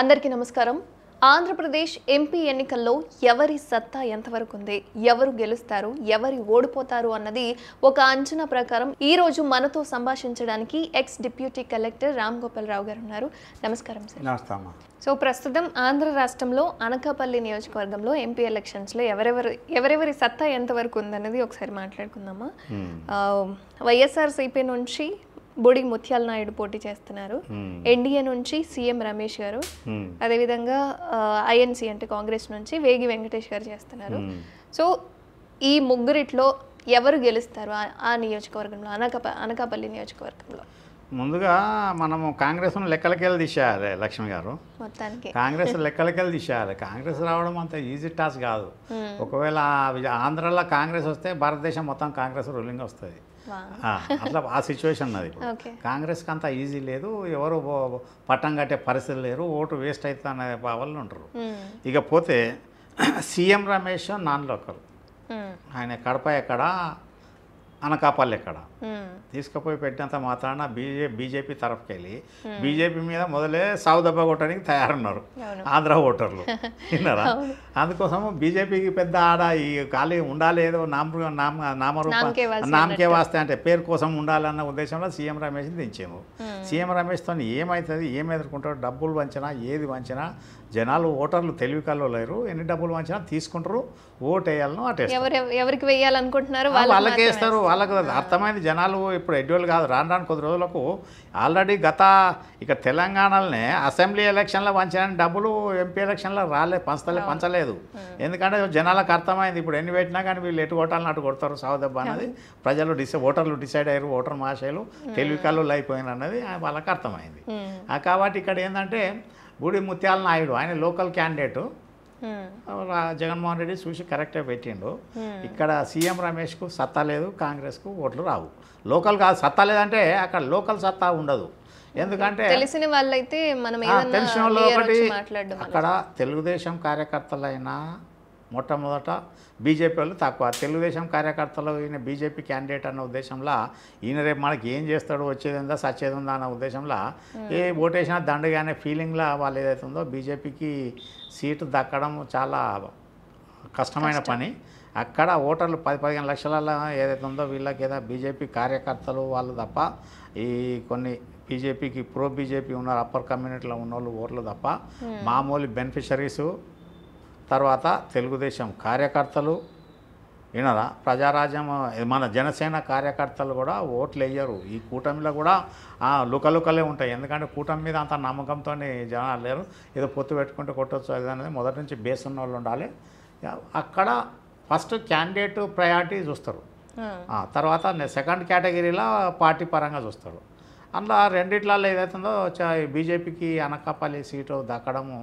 అందరికీ నమస్కారం ఆంధ్రప్రదేశ్ ఎంపీ ఎన్నికల్లో ఎవరి సత్తా ఎంతవరకు ఉంది ఎవరు గెలుస్తారు ఎవరి ఓడిపోతారు అన్నది ఒక అంచనా ప్రకారం ఈ రోజు మనతో సంభాషించడానికి ex deputy collector Ram Gopal Rao garu ఉన్నారు నమస్కారం సార్ సో ప్రస్తుతం ఆంధ్ర రాష్ట్రంలో అనకాపల్లి నియోజకవర్గంలో ఎంపీ ఎలక్షన్స్లో ఎవరెవరు ఎవరెవరి సత్తా ఎంతవరకు ఉందన్నది ఒకసారి మాట్లాడుకుందామా వైఎస్ఆర్సీపీ నుంచి బుడి ముత్యాల నాయుడు పోటీ చేస్తున్నారు hmm. ఎన్డీఏ నుంచి సీఎం రమేష్ గారు hmm. అదేవిధంగా ఐఎన్సీ అంటే కాంగ్రెస్ నుంచి వేగి వెంకటేష్ గారు చేస్తున్నారు hmm. సో ఈ ముగ్గురిట్లో ఎవరు గెలుస్తారు ఆ నియోజకవర్గంలో అనకాప అనకాపల్లి నియోజకవర్గంలో ముందుగా మనము కాంగ్రెస్ను లెక్కలకెళ్ళి తీసేయాలి లక్ష్మి గారు కాంగ్రెస్ లెక్కలకెళ్ళి తీసేయాలి కాంగ్రెస్ రావడం అంత ఈజీ టాస్క్ కాదు ఒకవేళ ఆంధ్రాలో కాంగ్రెస్ వస్తే భారతదేశం మొత్తం కాంగ్రెస్ రూలింగ్ వస్తుంది అట్లా ఆ సిచ్యువేషన్ అది కాంగ్రెస్కి అంత ఈజీ లేదు ఎవరు పట్టం కట్టే పరిస్థితి లేరు ఓటు వేస్ట్ అవుతుంది అనే భావాలు ఉంటారు ఇక పోతే సీఎం రమేష్ నాన్ లోకల్ ఆయన కడప ఎక్కడ అనకాపల్లి ఎక్కడ Hmm. తీసుకుపోయి పెట్టినంత మాత్రాన బీజే బీజేపీ తరఫుకి వెళ్ళి hmm. బీజేపీ మీద మొదలే సాగు దెబ్బ కొట్టడానికి తయారున్నారు ఆంధ్ర ఓటర్లు విన్నారా అందుకోసం బీజేపీకి పెద్ద ఆడ ఈ ఖాళీ ఉండాలి ఏదో నామ నామ నామరూప నామకే వాస్తే అంటే పేరు కోసం ఉండాలన్న ఉద్దేశంలో సీఎం రమేష్ దించాము hmm. సీఎం రమేష్తో ఏమవుతుంది ఏం ఎదుర్కొంటారు డబ్బులు వంచినా ఏది వంచినా జనాలు ఓటర్లు తెలివి కల్లో లేరు ఎన్ని డబ్బులు వంచినా తీసుకుంటారు ఓటు వేయాలను అటు ఎవరికి వేయాలనుకుంటున్నారు వాళ్ళకి వేస్తారు వాళ్ళకి అర్థమైంది జనాలు ఇప్పుడు ఎడ్యూల్ కాదు రాను రాను కొద్ది రోజులకు ఆల్రెడీ గత ఇక తెలంగాణలోనే అసెంబ్లీ ఎలక్షన్లో పంచిన డబ్బులు ఎంపీ ఎలక్షన్లో రాలే పంచలే పంచలేదు ఎందుకంటే జనాలకు అర్థమైంది ఇప్పుడు ఎన్ని పెట్టినా కానీ వీళ్ళు ఎటు కొట్టాలని అటు కొడతారు సావుదెబ్బ అన్నది ప్రజలు డిసైడ్ ఓటర్లు డిసైడ్ అయ్యారు ఓటర్ మహాశయులు టెలివికాలు అయిపోయిన అన్నది వాళ్ళకి అర్థమైంది కాబట్టి ఇక్కడ ఏంటంటే గుడి ముత్యాల నాయుడు ఆయన local candidate Hmm. Jaganmohan Reddy చూసి కరెక్ట్ పెట్టిండు hmm. ఇక్కడ సీఎం రమేష్కు సత్తా లేదు కాంగ్రెస్కు ఓట్లు రావు లోకల్ కాదు సత్తా లేదంటే అక్కడ లోకల్ సత్తా ఉండదు ఎందుకంటే తెలిసిన వాళ్ళైతే మనం తెలిసిన వాళ్ళు ఒకటి అక్కడ తెలుగుదేశం కార్యకర్తలైనా మొట్టమొదట బీజేపీ వాళ్ళు తక్కువ తెలుగుదేశం కార్యకర్తలు ఈయన బీజేపీ క్యాండిడేట్ అన్న ఉద్దేశంలో ఈయన రేపు మనకి ఏం చేస్తాడు సచ్చేది ఉందా అన్న ఉద్దేశంలో ఏ ఓటేసినా దండగా అనే ఫీలింగ్లో వాళ్ళు ఏదైతే ఉందో బీజేపీకి సీటు దక్కడం చాలా కష్టమైన పని అక్కడ ఓటర్లు పది పదిహేను లక్షల ఏదైతే ఉందో వీళ్ళకి ఏదో బీజేపీ కార్యకర్తలు వాళ్ళు తప్ప ఈ కొన్ని బీజేపీకి ప్రో బీజేపీ ఉన్నారు అప్పర్ కమ్యూనిటీలో ఉన్న వాళ్ళు ఓట్లు తప్ప మామూలు బెనిఫిషరీసు తర్వాత తెలుగుదేశం కార్యకర్తలు వినరా ప్రజారాజ్యం మన జనసేన కార్యకర్తలు కూడా ఓట్లు వేయరు ఈ కూటమిలో కూడా లుకలుకలే ఉంటాయి ఎందుకంటే కూటమి మీద అంత నమ్మకంతో జనాలు లేరు ఏదో పొత్తు పెట్టుకుంటే కొట్టచ్చు అనేది మొదటి నుంచి బేస్ ఉన్న వాళ్ళు ఉండాలి అక్కడ ఫస్ట్ క్యాండిడేట్ ప్రయారిటీ చూస్తారు తర్వాత సెకండ్ కేటగిరీలో పార్టీ పరంగా చూస్తారు అందులో రెండిట్లలో ఏదైతుందో బీజేపీకి అనకాపల్లి సీటు దక్కడము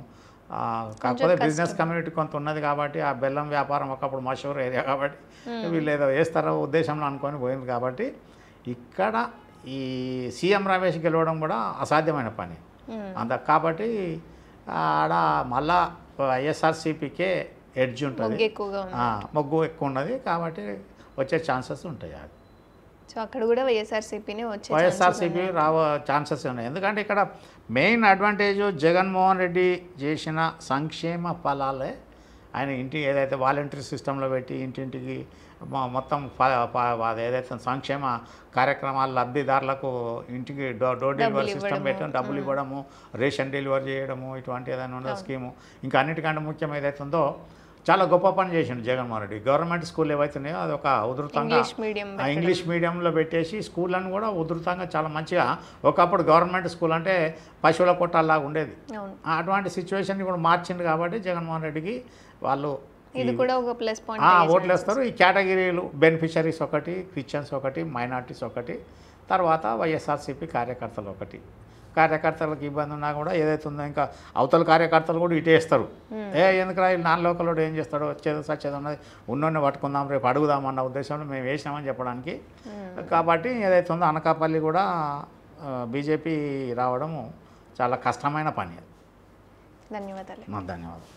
కాకపోతే బిజినెస్ కమ్యూనిటీ కొంత ఉన్నది కాబట్టి ఆ బెల్లం వ్యాపారం ఒకప్పుడు మషూర్ ఏరియా కాబట్టి వీళ్ళు ఏదో వేస్తారో ఉద్దేశంలో అనుకొని పోయింది కాబట్టి ఇక్కడ ఈ సీఎం రమేష్ గెలవడం కూడా అసాధ్యమైన పని అంత కాబట్టి ఆడ మళ్ళా ఐఎస్ఆర్సీపీకే ఎడ్జ్ ఉంటుంది మొగ్గు ఎక్కువ ఉన్నది కాబట్టి వచ్చే ఛాన్సెస్ ఉంటాయి అది సో అక్కడ కూడా వైఎస్ఆర్సీపీనే వచ్చే వైఎస్ఆర్సీపీ రావ ఛాన్సెస్ ఉన్నాయి ఎందుకంటే ఇక్కడ మెయిన్ అడ్వాంటేజ్ జగన్మోహన్ రెడ్డి చేసిన సంక్షేమ ఫలాలే ఆయన ఇంటి ఏదైతే వాలంటరీ సిస్టంలో పెట్టి ఇంటింటికి మొత్తం ఏదైతే సంక్షేమ కార్యక్రమాలు లబ్ధిదారులకు ఇంటికి డోర్ డెలివరీ సిస్టమ్ పెట్టడం డబ్బులు ఇవ్వడము రేషన్ డెలివరీ చేయడము ఇటువంటి ఏదైనా ఉన్న స్కీము ఇంకా అన్నిటికంటే ముఖ్యం ఏదైతే ఉందో చాలా గొప్ప పని చేసిండు జగన్మోహన్ రెడ్డి గవర్నమెంట్ స్కూల్ ఏవైతున్నాయో అది ఒక ఉధృతంగా ఇంగ్లీష్ మీడియంలో పెట్టేసి అని కూడా ఉధృతంగా చాలా మంచిగా ఒకప్పుడు గవర్నమెంట్ స్కూల్ అంటే పశువుల కొట్టాలాగా ఉండేది అటువంటి సిచ్యువేషన్ కూడా మార్చింది కాబట్టి జగన్మోహన్ రెడ్డికి వాళ్ళు ఇది కూడా ఒక పాయింట్ ఓట్లు వేస్తారు ఈ కేటగిరీలు బెనిఫిషరీస్ ఒకటి క్రిస్టియన్స్ ఒకటి మైనార్టీస్ ఒకటి తర్వాత వైఎస్ఆర్సీపీ కార్యకర్తలు ఒకటి కార్యకర్తలకు ఇబ్బంది ఉన్నా కూడా ఏదైతే ఉందో ఇంకా అవతల కార్యకర్తలు కూడా ఇటే ఇస్తారు ఏ ఎందుకురా నాన్ లోకల్లో ఏం చేస్తాడో వచ్చేది సచ్చేదో ఉన్నది ఉన్నోడిని పట్టుకుందాం రేపు అడుగుదాం అన్న ఉద్దేశంలో మేము వేసినామని చెప్పడానికి కాబట్టి ఏదైతే ఉందో అనకాపల్లి కూడా బీజేపీ రావడం చాలా కష్టమైన పని అది ధన్యవాదాలు ధన్యవాదాలు